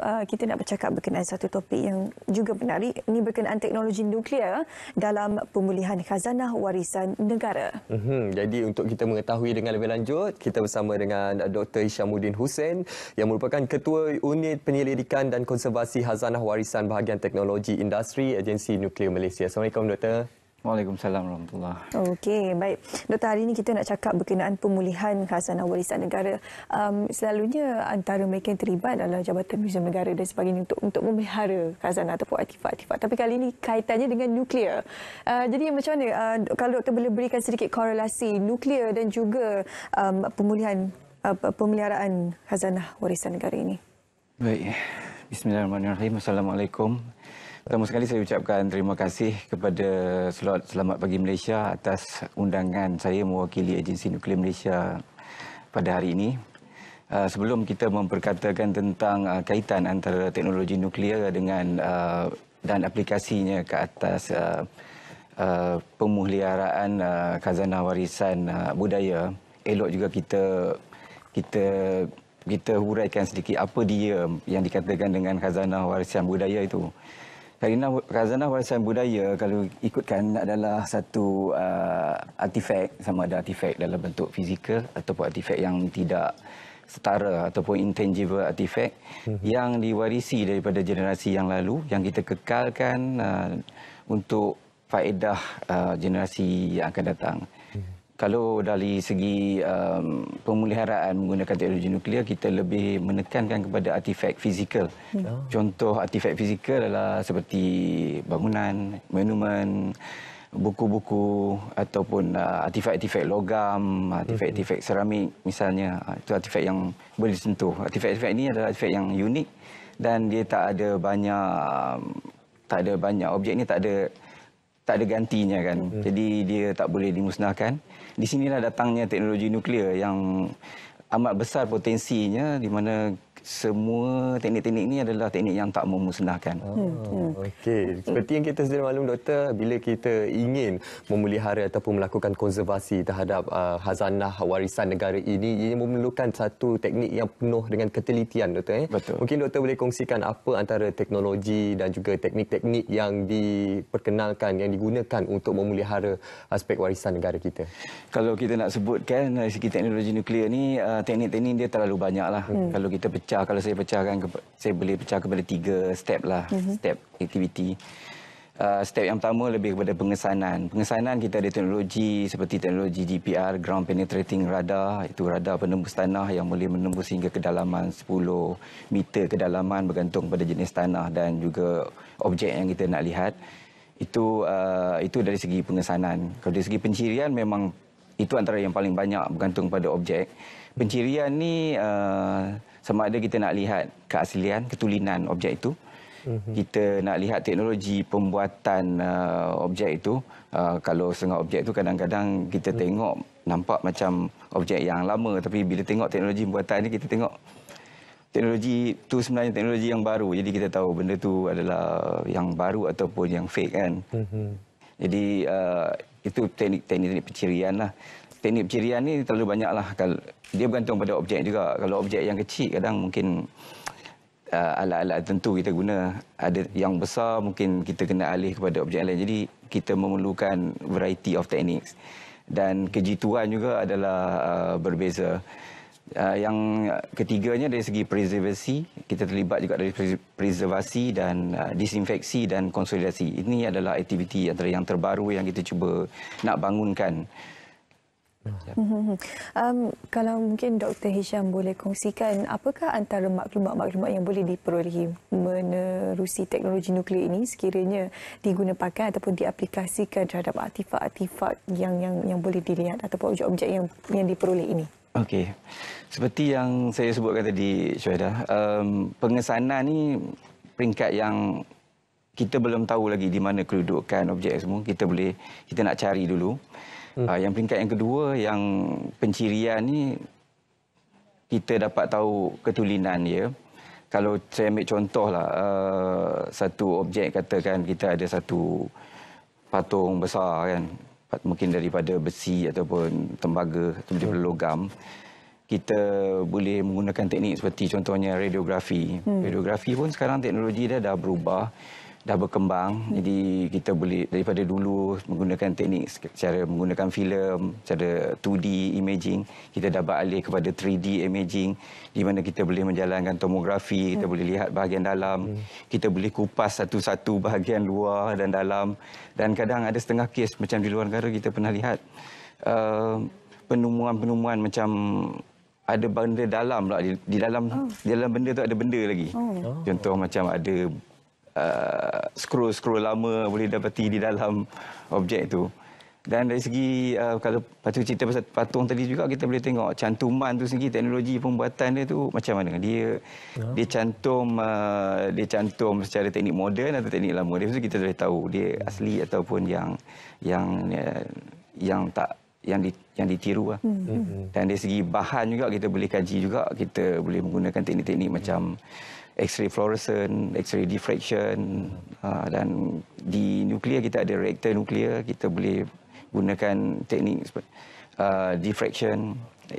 Ah, kita nak bercakap berkenaan satu topik yang juga menarik. Ini berkenaan teknologi nuklear dalam pemulihan khazanah warisan negara. Mm-hmm. Jadi untuk kita mengetahui dengan lebih lanjut, kita bersama dengan Dr. Isyamuddin Hussein yang merupakan Ketua Unit Penyelidikan dan Konservasi Khazanah Warisan Bahagian Teknologi Industri Agensi Nuklear Malaysia. Assalamualaikum, Doktor. Waalaikumsalam warahmatullahi Okey, baik. Doktor, hari ini kita nak cakap berkenaan pemulihan khasanah warisan negara. Um, selalunya antara mereka yang terlibat adalah Jabatan Museum Negara dan sebagainya untuk untuk memelihara khasanah ataupun artifak-artifak. Tapi kali ini kaitannya dengan nuklear. Uh, jadi macam mana uh, kalau doktor boleh berikan sedikit korelasi nuklear dan juga um, pemulihan uh, pemeliharaan khasanah warisan negara ini? Baik. Bismillahirrahmanirrahim. Assalamualaikum. Assalamualaikum. Pertama sekali saya ucapkan terima kasih kepada slot Selamat Pagi Malaysia atas undangan saya mewakili agensi nuklear Malaysia pada hari ini. Uh, sebelum kita memperkatakan tentang uh, kaitan antara teknologi nuklear dengan uh, dan aplikasinya ke atas uh, uh, pemuliharaan uh, warisan budaya, elok juga kita kita kita huraikan sedikit apa dia yang dikatakan dengan khazanah warisan budaya itu. Khazanah, khazanah warisan budaya kalau ikutkan adalah satu uh, artifak sama ada artifak dalam bentuk fizikal ataupun artifak yang tidak setara ataupun intangible artifak mhm. yang diwarisi daripada generasi yang lalu yang kita kekalkan uh, untuk faedah uh, generasi yang akan datang kalau dari segi um, pemeliharaan menggunakan teknologi nuklear, kita lebih menekankan kepada artifak fizikal. Hmm. Oh. Contoh artifak fizikal adalah seperti bangunan, monumen, buku-buku ataupun uh, artifak-artifak logam, artifak-artifak hmm. seramik misalnya. Ha, itu artifak yang boleh disentuh. Artifak-artifak ini adalah artifak yang unik dan dia tak ada banyak... Um, tak ada banyak objek ni tak ada tak ada gantinya kan. Hmm. Jadi dia tak boleh dimusnahkan. Di sinilah datangnya teknologi nuklear yang amat besar potensinya di mana semua teknik-teknik ini adalah teknik yang tak memusnahkan. Oh, hmm, hmm. Okey, seperti yang kita sudah maklum doktor, bila kita ingin memelihara ataupun melakukan konservasi terhadap uh, hazanah warisan negara ini, ia memerlukan satu teknik yang penuh dengan ketelitian doktor eh. Betul. Mungkin doktor boleh kongsikan apa antara teknologi dan juga teknik-teknik yang diperkenalkan yang digunakan untuk memelihara aspek warisan negara kita. Kalau kita nak sebutkan dari segi teknologi nuklear ni, uh, teknik-teknik dia terlalu banyaklah. Hmm. Kalau kita pecah kalau saya pecahkan saya boleh pecah kepada tiga step lah mm-hmm. step activity. Uh, step yang pertama lebih kepada pengesanan. Pengesanan kita ada teknologi seperti teknologi GPR, Ground Penetrating Radar, itu radar penembus tanah yang boleh menembus hingga kedalaman 10 meter kedalaman bergantung pada jenis tanah dan juga objek yang kita nak lihat. Itu uh, itu dari segi pengesanan. Kalau dari segi pencirian memang itu antara yang paling banyak bergantung pada objek. Pencirian ni uh, sama ada kita nak lihat keaslian, ketulinan objek itu. Mhm. Kita nak lihat teknologi pembuatan uh, objek itu. Uh, kalau setengah objek itu kadang-kadang kita hmm. tengok nampak macam objek yang lama. Tapi bila tengok teknologi pembuatan ini, kita tengok teknologi itu sebenarnya teknologi yang baru. Jadi kita tahu benda itu adalah yang baru ataupun yang fake kan. Mhm. Jadi uh, itu teknik-teknik pencirian lah teknik pencirian ni terlalu banyak lah. Dia bergantung pada objek juga. Kalau objek yang kecil kadang mungkin uh, alat-alat uh, tentu kita guna. Ada yang besar mungkin kita kena alih kepada objek lain. Jadi kita memerlukan variety of techniques. Dan kejituan juga adalah uh, berbeza. Uh, yang ketiganya dari segi preservasi, kita terlibat juga dari preservasi dan uh, disinfeksi dan konsolidasi. Ini adalah aktiviti antara yang terbaru yang kita cuba nak bangunkan. Um, kalau mungkin Dr. Hisham boleh kongsikan apakah antara maklumat-maklumat yang boleh diperolehi menerusi teknologi nuklear ini sekiranya digunakan ataupun diaplikasikan terhadap artifak-artifak yang yang yang boleh dilihat ataupun objek-objek yang yang diperoleh ini. Okey. Seperti yang saya sebutkan tadi Syuhada, um, pengesanan ni peringkat yang kita belum tahu lagi di mana kedudukan objek semua. Kita boleh kita nak cari dulu. Hmm. Ah, yang peringkat yang kedua yang pencirian ni kita dapat tahu ketulinan dia. Kalau saya ambil contoh lah, ah, satu objek katakan kita ada satu patung besar kan mungkin daripada besi ataupun tembaga atau hmm. logam kita boleh menggunakan teknik seperti contohnya radiografi. Hmm. Radiografi pun sekarang teknologi dia dah berubah dah berkembang. Hmm. Jadi kita boleh daripada dulu menggunakan teknik cara menggunakan filem, cara 2D imaging, kita dah beralih kepada 3D imaging di mana kita boleh menjalankan tomografi, kita boleh lihat bahagian dalam, hmm. kita boleh kupas satu-satu bahagian luar dan dalam dan kadang ada setengah kes macam di luar negara kita pernah lihat uh, penemuan-penemuan macam ada benda dalam lah di, di dalam oh. di dalam benda tu ada benda lagi. Oh. Contoh oh. macam ada skru-skru uh, lama boleh dapati di dalam objek itu. Dan dari segi uh, kalau patut cerita pasal patung tadi juga kita boleh tengok cantuman tu segi teknologi pembuatan dia tu macam mana dia ya. dia cantum uh, dia cantum secara teknik moden atau teknik lama dia mesti kita boleh tahu dia asli ataupun yang yang uh, yang tak yang di, yang ditiru lah. Hmm. Hmm, hmm Dan dari segi bahan juga kita boleh kaji juga kita boleh menggunakan teknik-teknik hmm macam X-ray fluorescence, X-ray diffraction hmm uh, dan di nuklear kita ada reaktor nuklear kita boleh gunakan teknik uh, diffraction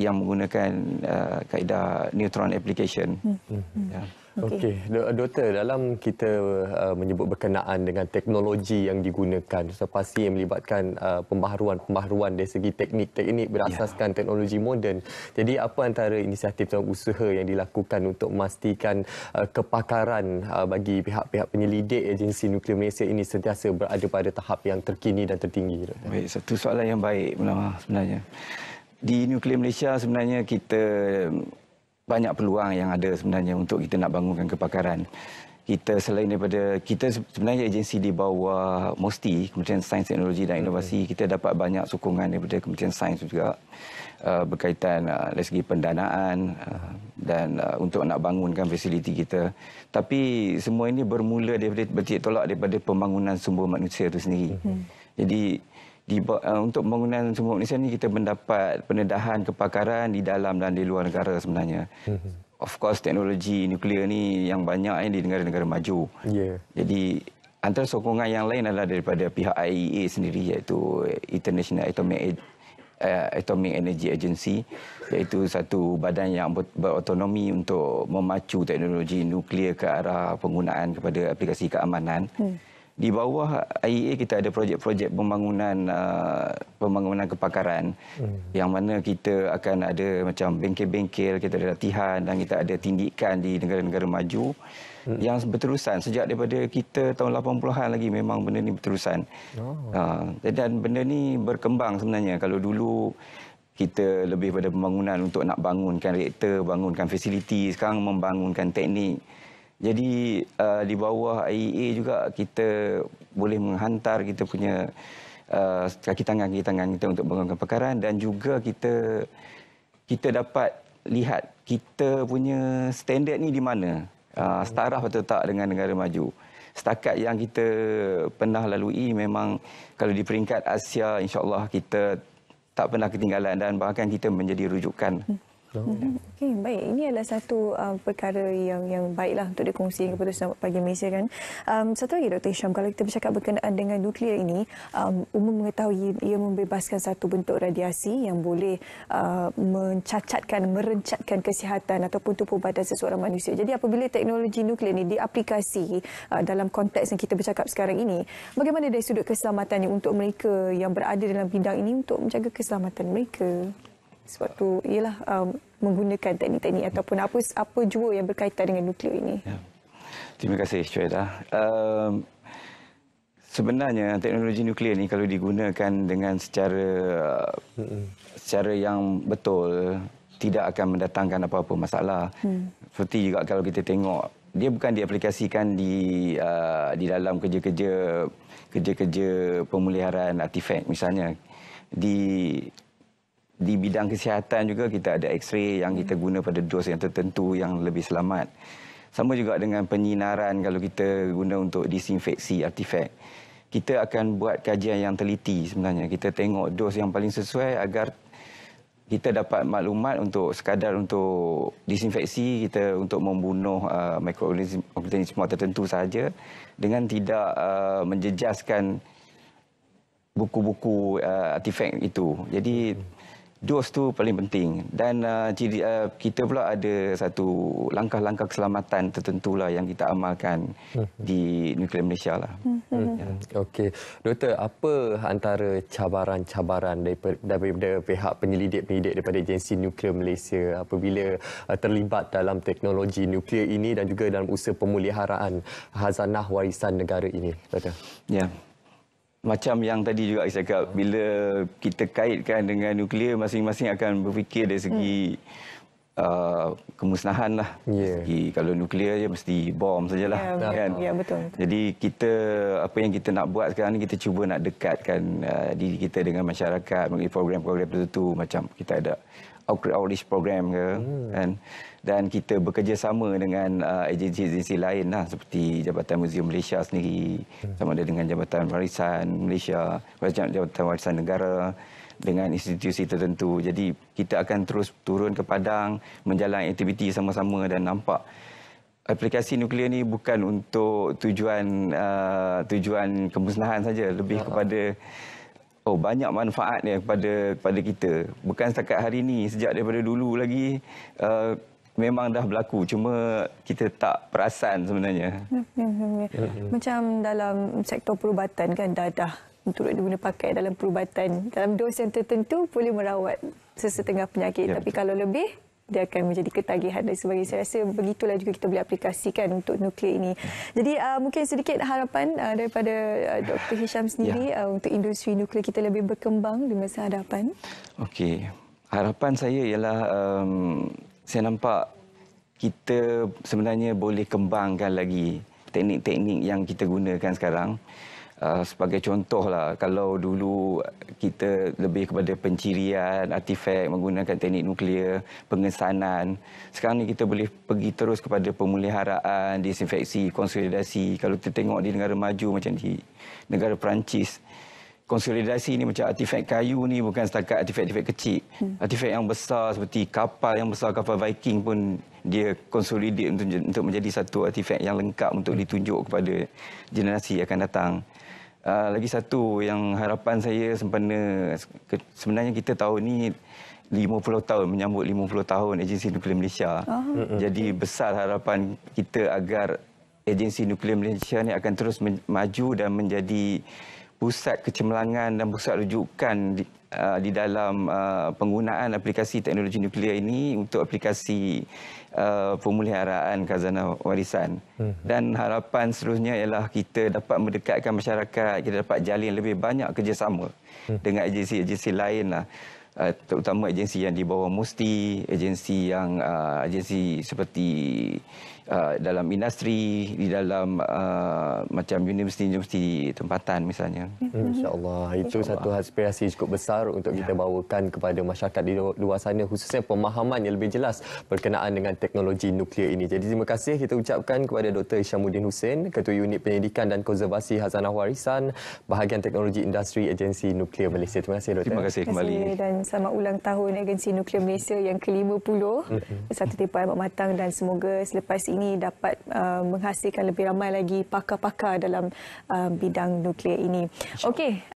yang menggunakan uh, kaedah neutron application. Mm-hmm. Hmm, yeah. Okey, okay. doktor dalam kita uh, menyebut berkenaan dengan teknologi yang digunakan so, pasti yang melibatkan uh, pembaharuan-pembaharuan dari segi teknik-teknik berasaskan yeah. teknologi moden. Jadi apa antara inisiatif dan usaha yang dilakukan untuk memastikan uh, kepakaran uh, bagi pihak-pihak penyelidik agensi nuklear Malaysia ini sentiasa berada pada tahap yang terkini dan tertinggi? Doktor? Baik, satu soalan yang baik sebenarnya. Di nuklear Malaysia sebenarnya kita banyak peluang yang ada sebenarnya untuk kita nak bangunkan kepakaran. Kita selain daripada kita sebenarnya agensi di bawah MOSTI, Kementerian Sains, Teknologi dan Inovasi, okay. kita dapat banyak sokongan daripada Kementerian Sains juga uh, berkaitan uh, dari segi pendanaan uh, dan uh, untuk nak bangunkan fasiliti kita. Tapi semua ini bermula daripada bertiak tolak daripada pembangunan sumber manusia itu sendiri. Okay. Jadi di, uh, untuk pembangunan sumber Malaysia ini kita mendapat pendedahan kepakaran di dalam dan di luar negara sebenarnya. Mm-hmm. Of course teknologi nuklear ni yang banyak yang eh, di negara-negara maju. Yeah. Jadi antara sokongan yang lain adalah daripada pihak IAEA sendiri iaitu International Atomic Energy eh, Atomic Energy Agency iaitu satu badan yang berautonomi untuk memacu teknologi nuklear ke arah penggunaan kepada aplikasi keamanan. Hmm di bawah IEA kita ada projek-projek pembangunan uh, pembangunan kepakaran hmm. yang mana kita akan ada macam bengkel-bengkel, kita ada latihan dan kita ada tindikan di negara-negara maju hmm. yang berterusan sejak daripada kita tahun 80-an lagi memang benda ni berterusan. Oh. Uh, dan benda ni berkembang sebenarnya kalau dulu kita lebih pada pembangunan untuk nak bangunkan reaktor, bangunkan fasiliti, sekarang membangunkan teknik jadi uh, di bawah IEA juga kita boleh menghantar kita punya uh, kaki tangan kaki tangan kita untuk mengungkap perkara dan juga kita kita dapat lihat kita punya standard ni di mana uh, setara atau tak dengan negara maju. Setakat yang kita pernah lalui memang kalau di peringkat Asia insya-Allah kita tak pernah ketinggalan dan bahkan kita menjadi rujukan. Mm-hmm. Okay, baik. Ini adalah satu um, perkara yang yang baiklah untuk dikongsi kepada selamat pagi Malaysia kan. Um, satu lagi Dr. Hisham, kalau kita bercakap berkenaan dengan nuklear ini, um, umum mengetahui ia membebaskan satu bentuk radiasi yang boleh uh, mencacatkan, merencatkan kesihatan ataupun tubuh badan seseorang manusia. Jadi apabila teknologi nuklear ini diaplikasi uh, dalam konteks yang kita bercakap sekarang ini, bagaimana dari sudut keselamatannya untuk mereka yang berada dalam bidang ini untuk menjaga keselamatan mereka? sebab tu ialah um, menggunakan teknik-teknik ataupun apa apa jua yang berkaitan dengan nuklear ini. Ya. Terima kasih Cuy Um, sebenarnya teknologi nuklear ni kalau digunakan dengan secara uh, secara yang betul tidak akan mendatangkan apa-apa masalah. Hmm. Seperti juga kalau kita tengok dia bukan diaplikasikan di uh, di dalam kerja-kerja kerja-kerja pemuliharaan artifak misalnya di di bidang kesihatan juga kita ada x-ray yang hmm. kita guna pada dos yang tertentu yang lebih selamat. Sama juga dengan penyinaran kalau kita guna untuk disinfeksi artifak. Kita akan buat kajian yang teliti sebenarnya. Kita tengok dos yang paling sesuai agar kita dapat maklumat untuk sekadar untuk disinfeksi kita untuk membunuh uh, mikroorganisme tertentu saja dengan tidak uh, menjejaskan buku-buku uh, artifak itu. Jadi hmm dos tu paling penting dan uh, uh, kita pula ada satu langkah-langkah keselamatan tertentu lah yang kita amalkan mhm. di nuklear Malaysia lah. Mhm. Ya. Hmm, okey, doktor, apa antara cabaran-cabaran daripada, daripada pihak penyelidik-penyelidik daripada agensi nuklear Malaysia apabila uh, terlibat dalam teknologi nuklear ini dan juga dalam usaha pemuliharaan hazanah warisan negara ini, doktor? Ya. Yeah macam yang tadi juga saya cakap bila kita kaitkan dengan nuklear masing-masing akan berfikir dari segi hmm. uh, kemusnahan lah yeah. segi, kalau nuklear ya mesti bom saja yeah, ya, kan yeah, ya, jadi kita apa yang kita nak buat sekarang kita cuba nak dekatkan uh, diri kita dengan masyarakat mengenai program-program tertentu macam kita ada outreach, outreach program ke hmm. kan dan kita bekerjasama dengan uh, agensi-agensi lain lah seperti Jabatan Muzium Malaysia sendiri hmm. sama ada dengan Jabatan Warisan Malaysia Jabatan Warisan Negara dengan institusi tertentu jadi kita akan terus turun ke padang menjalankan aktiviti sama-sama dan nampak aplikasi nuklear ni bukan untuk tujuan uh, tujuan kemusnahan saja lebih ya. kepada Oh banyak manfaatnya kepada kepada kita. Bukan setakat hari ini, sejak daripada dulu lagi uh, memang dah berlaku. Cuma kita tak perasan sebenarnya. Macam dalam sektor perubatan kan dadah untuk digunakan pakai dalam perubatan dalam dos tertentu boleh merawat sesetengah penyakit ya, tapi betul. kalau lebih dia akan menjadi ketagihan dan sebagainya. Saya rasa begitulah juga kita boleh aplikasikan untuk nuklear ini. Jadi uh, mungkin sedikit harapan uh, daripada uh, Dr. Hisham sendiri ya. uh, untuk industri nuklear kita lebih berkembang di masa hadapan. Okey. Harapan saya ialah um, saya nampak kita sebenarnya boleh kembangkan lagi teknik-teknik yang kita gunakan sekarang. Uh, sebagai contoh lah, kalau dulu kita lebih kepada pencirian artifak menggunakan teknik nuklear pengesanan sekarang ni kita boleh pergi terus kepada pemuliharaan disinfeksi konsolidasi kalau kita tengok di negara maju macam di negara Perancis konsolidasi ni macam artifak kayu ni bukan setakat artifak-artifak kecil hmm. artifak yang besar seperti kapal yang besar kapal viking pun dia konsolidate untuk, untuk menjadi satu artifak yang lengkap untuk ditunjuk kepada generasi yang akan datang. Uh, lagi satu yang harapan saya sempena sebenarnya kita tahun ni 50 tahun menyambut 50 tahun agensi nuklear Malaysia. Oh. Jadi besar harapan kita agar agensi nuklear Malaysia ni akan terus maju dan menjadi pusat kecemerlangan dan pusat rujukan uh, di dalam uh, penggunaan aplikasi teknologi nuklear ini untuk aplikasi uh, pemuliharaan khazanah warisan. Hmm. Dan harapan seterusnya ialah kita dapat mendekatkan masyarakat, kita dapat jalin lebih banyak kerjasama hmm. dengan agensi-agensi lain. Lah. Uh, terutama agensi yang di bawah Musti, agensi yang uh, agensi seperti uh, dalam industri, di dalam uh, macam universiti-universiti tempatan misalnya. Hmm, InsyaAllah, itu Insya satu aspirasi cukup besar untuk ya. kita bawakan kepada masyarakat di luar sana khususnya pemahaman yang lebih jelas berkenaan dengan teknologi nuklear ini. Jadi terima kasih kita ucapkan kepada Dr. Isyamuddin Hussein, Ketua Unit Penyelidikan dan Konservasi Hazanah Warisan, Bahagian Teknologi Industri Agensi Nuklear Malaysia. Terima kasih, Dr. Terima kasih kembali. Terima kasih selamat ulang tahun Agensi Nuklear Malaysia yang ke-50. Satu tempoh yang matang dan semoga selepas ini dapat uh, menghasilkan lebih ramai lagi pakar-pakar dalam uh, bidang nuklear ini. Okey.